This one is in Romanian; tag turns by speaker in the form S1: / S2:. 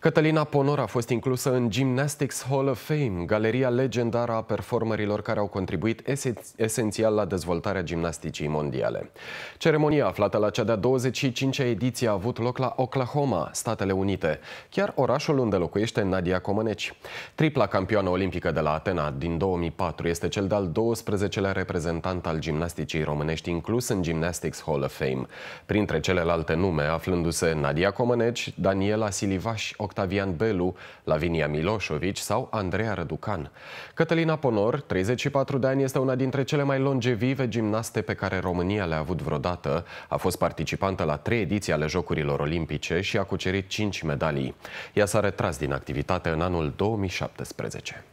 S1: Cătălina Ponor a fost inclusă în Gymnastics Hall of Fame, galeria legendară a performerilor care au contribuit esențial la dezvoltarea gimnasticii mondiale. Ceremonia aflată la cea de-a 25-a ediție a avut loc la Oklahoma, Statele Unite, chiar orașul unde locuiește Nadia Comăneci. Tripla campioană olimpică de la Atena din 2004 este cel de-al 12-lea reprezentant al gimnasticii românești inclus în Gymnastics Hall of Fame. Printre celelalte nume aflându-se Nadia Comăneci, Daniela Silivaș, Octavian Belu, Lavinia Miloșovici sau Andreea Răducan. Cătălina Ponor, 34 de ani, este una dintre cele mai longevive gimnaste pe care România le-a avut vreodată. A fost participantă la trei ediții ale Jocurilor Olimpice și a cucerit 5 medalii. Ea s-a retras din activitate în anul 2017.